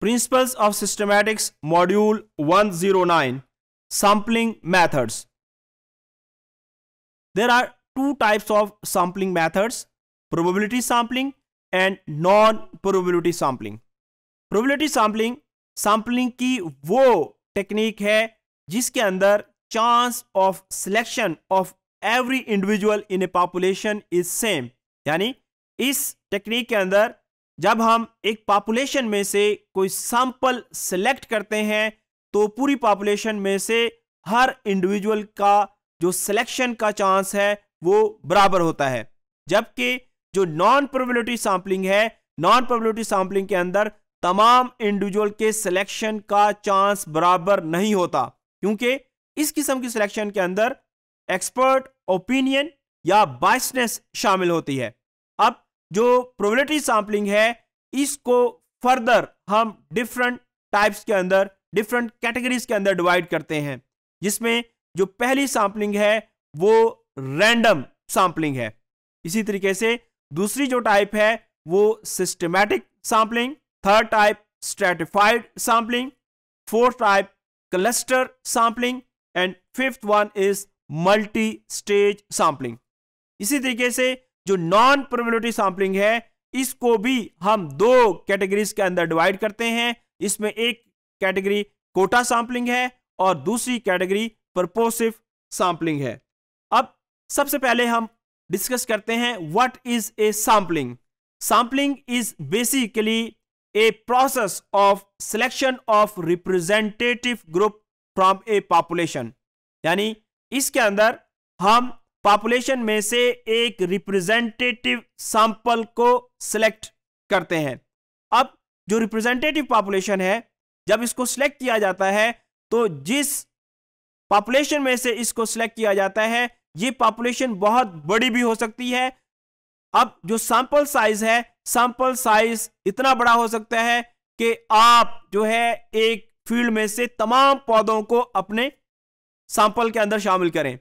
principles of systematics module 109 sampling methods there are two types of sampling methods probability sampling and non probability sampling probability sampling sampling की वो technique है जिसके अंदर chance of selection of every individual in a population is same यानी इस technique के अंदर जब हम एक पॉपुलेशन में से कोई सैंपल सेलेक्ट करते हैं तो पूरी पॉपुलेशन में से हर इंडिविजुअल का जो सिलेक्शन का चांस है वो बराबर होता है जबकि जो नॉन प्रोबेबिलिटी सैम्पलिंग है नॉन प्रोबेबिलिटी सैम्पलिंग के अंदर तमाम इंडिविजुअल के सिलेक्शन का चांस बराबर नहीं होता क्योंकि इस किस्म की सिलेक्शन के अंदर एक्सपर्ट ओपिनियन या बाइसनेस शामिल होती है जो प्रोबेबिलिटी सैम्पलिंग है इसको फर्दर हम डिफरेंट टाइप्स के अंदर डिफरेंट कैटेगरीज के अंदर डिवाइड करते हैं जिसमें जो पहली सैम्पलिंग है वो रैंडम सैम्पलिंग है इसी तरीके से दूसरी जो टाइप है वो systematic sampling third type stratified sampling fourth type cluster sampling and fifth one is multi stage sampling इसी तरीके से जो नॉन प्रोबेबिलिटी सैम्पलिंग है इसको भी हम दो कैटेगरीज के अंदर डिवाइड करते हैं इसमें एक कैटेगरी कोटा सैम्पलिंग है और दूसरी कैटेगरी प्रपोसिव सैम्पलिंग है अब सबसे पहले हम डिस्कस करते हैं what is a sampling sampling is basically a process of selection of representative group from a population यानी इसके अंदर हम पॉपुलेशन में से एक रिप्रेजेंटेटिव सैंपल को सिलेक्ट करते हैं अब जो रिप्रेजेंटेटिव पॉपुलेशन है जब इसको सिलेक्ट किया जाता है तो जिस पॉपुलेशन में से इसको सिलेक्ट किया जाता है ये पॉपुलेशन बहुत बड़ी भी हो सकती है अब जो सैंपल साइज है सैंपल साइज इतना बड़ा हो सकता है कि आप जो है एक फील्ड में से तमाम पौधों को अपने सैंपल के अंदर शामिल करें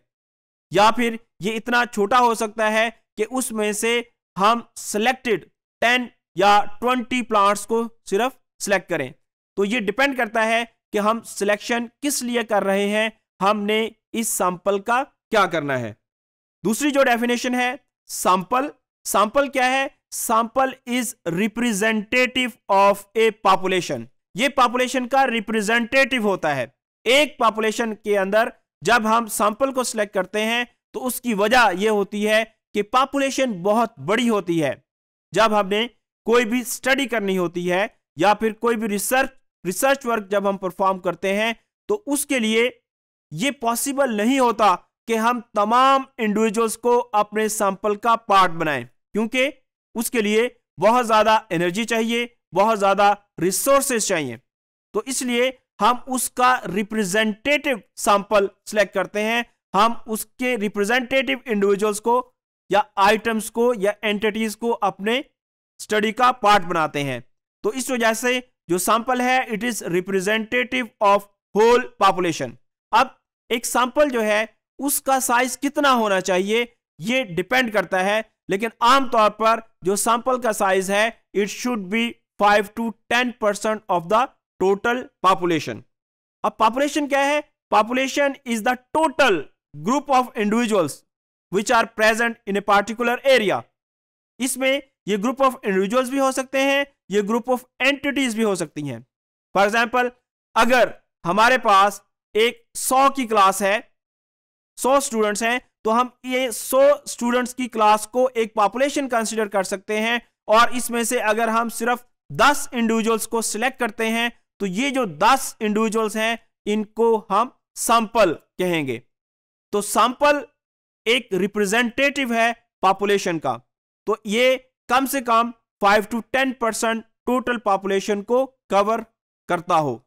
या फिर ये इतना छोटा हो सकता है कि उसमें से हम सिलेक्टेड टेन या ट्वेंटी प्लांट्स को सिर्फ सिलेक्ट करें तो ये डिपेंड करता है कि हम सिलेक्शन किस लिए कर रहे हैं हमने इस सैंपल का क्या करना है दूसरी जो डेफिनेशन है सैंपल सैंपल क्या है sample is representative of a population ये पॉपुलेशन का रिप्रेजेंटेटिव होता है एक पॉपुलेशन के अंदर जब हम सैंपल को सिलेक्ट करते हैं तो उसकी वजह यह होती है कि पॉपुलेशन बहुत बड़ी होती है जब हमने कोई भी स्टडी करनी होती है या फिर कोई भी रिसर्च रिसर्च वर्क जब हम परफॉर्म करते हैं तो उसके लिए ये पॉसिबल नहीं होता कि हम तमाम इंडिविजुअल्स को अपने सैंपल का पार्ट बनाएं क्योंकि उसके लिए बहुत ज़्यादा एनर्जी चाहिए बहुत ज़्यादा रिसोर्सेस चाहिए तो इसलिए हम उसका रिप्रेजेंटेटिव सैंपल सिलेक्ट करते हैं हम उसके रिप्रेजेंटेटिव इंडिविजुअल्स को या आइटम्स को या एंटिटीज को अपने स्टडी का पार्ट बनाते हैं तो इस वजह से जो सैंपल है it is representative of whole population अब एक सैंपल जो है उसका साइज कितना होना चाहिए ये डिपेंड करता है लेकिन आमतौर पर जो सैंपल का साइज है it should be five to ten percent of the total population अब पॉपुलेशन क्या है population is the total group of individuals which are present in a particular area इसमें ये ग्रुप ऑफ इंडिविजुअल्स भी हो सकते हैं ये ग्रुप ऑफ एंटिटीज भी हो सकती हैं फॉर एग्जाम्पल अगर हमारे पास एक सौ की क्लास है सौ स्टूडेंट्स हैं तो हम ये सौ स्टूडेंट्स की क्लास को एक पॉपुलेशन कंसिडर कर सकते हैं और इसमें से अगर हम सिर्फ दस इंडिविजुअल्स को सिलेक्ट करते हैं तो ये जो दस इंडिविजुअल्स हैं इनको हम सैंपल कहेंगे तो सैंपल एक रिप्रेजेंटेटिव है पॉपुलेशन का तो ये कम से कम five to ten percent total population को कवर करता हो